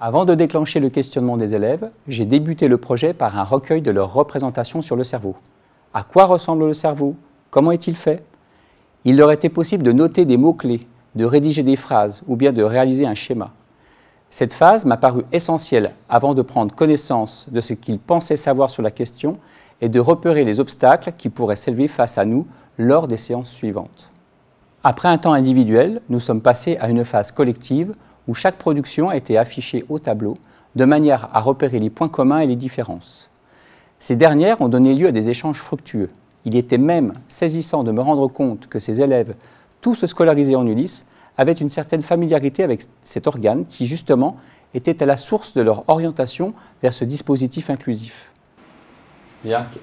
Avant de déclencher le questionnement des élèves, j'ai débuté le projet par un recueil de leurs représentations sur le cerveau. À quoi ressemble le cerveau Comment est-il fait Il leur était possible de noter des mots-clés, de rédiger des phrases ou bien de réaliser un schéma. Cette phase m'a paru essentielle avant de prendre connaissance de ce qu'il pensaient savoir sur la question et de repérer les obstacles qui pourraient s'élever face à nous lors des séances suivantes. Après un temps individuel, nous sommes passés à une phase collective où chaque production a été affichée au tableau de manière à repérer les points communs et les différences. Ces dernières ont donné lieu à des échanges fructueux. Il était même saisissant de me rendre compte que ces élèves, tous scolarisés en Ulysse, avaient une certaine familiarité avec cet organe qui, justement, était à la source de leur orientation vers ce dispositif inclusif.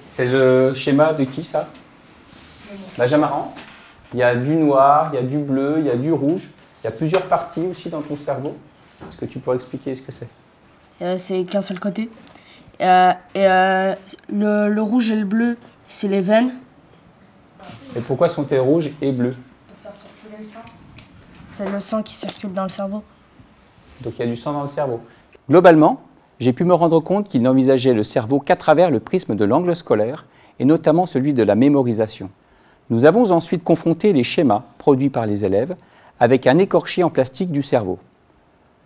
C'est le schéma de qui ça Benjamin Rand. Il y a du noir, il y a du bleu, il y a du rouge. Il y a plusieurs parties aussi dans ton cerveau. Est-ce que tu pourrais expliquer ce que c'est euh, C'est qu'un seul côté. Euh, et euh, le, rouge et le bleu, c'est les veines. Et pourquoi sont elles rouges et bleues Pour faire circuler le sang. C'est le sang qui circule dans le cerveau. Donc il y a du sang dans le cerveau. Globalement, j'ai pu me rendre compte qu'il n'envisageait le cerveau qu'à travers le prisme de l'angle scolaire, et notamment celui de la mémorisation. Nous avons ensuite confronté les schémas produits par les élèves avec un écorché en plastique du cerveau.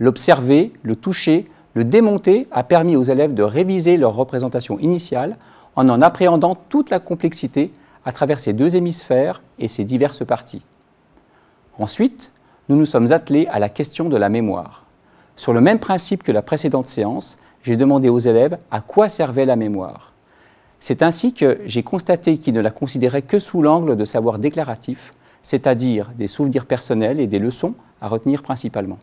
L'observer, le toucher, le démonter a permis aux élèves de réviser leur représentation initiale en en appréhendant toute la complexité à travers ces deux hémisphères et ses diverses parties. Ensuite, nous nous sommes attelés à la question de la mémoire. Sur le même principe que la précédente séance, j'ai demandé aux élèves à quoi servait la mémoire. C'est ainsi que j'ai constaté qu'ils ne la considéraient que sous l'angle de savoir déclaratif, c'est-à-dire des souvenirs personnels et des leçons à retenir principalement.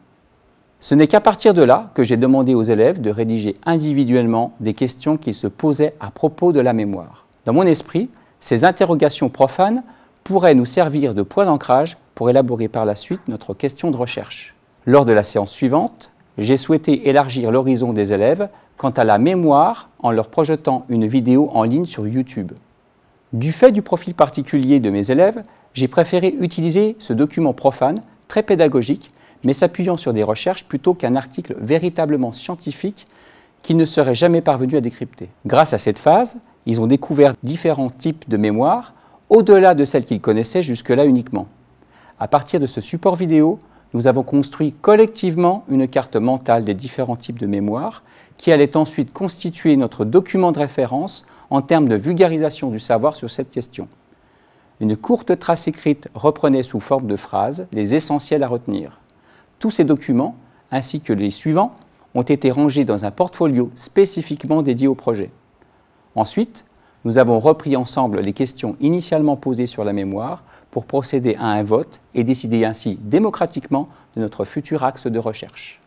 Ce n'est qu'à partir de là que j'ai demandé aux élèves de rédiger individuellement des questions qu'ils se posaient à propos de la mémoire. Dans mon esprit, ces interrogations profanes pourraient nous servir de point d'ancrage pour élaborer par la suite notre question de recherche. Lors de la séance suivante, j'ai souhaité élargir l'horizon des élèves quant à la mémoire en leur projetant une vidéo en ligne sur YouTube. Du fait du profil particulier de mes élèves, j'ai préféré utiliser ce document profane, très pédagogique, mais s'appuyant sur des recherches plutôt qu'un article véritablement scientifique qui ne serait jamais parvenu à décrypter. Grâce à cette phase, ils ont découvert différents types de mémoire, au-delà de celles qu'ils connaissaient jusque-là uniquement. À partir de ce support vidéo, nous avons construit collectivement une carte mentale des différents types de mémoire qui allait ensuite constituer notre document de référence en termes de vulgarisation du savoir sur cette question. Une courte trace écrite reprenait sous forme de phrases les essentiels à retenir. Tous ces documents, ainsi que les suivants, ont été rangés dans un portfolio spécifiquement dédié au projet. Ensuite, nous avons repris ensemble les questions initialement posées sur la mémoire pour procéder à un vote et décider ainsi démocratiquement de notre futur axe de recherche.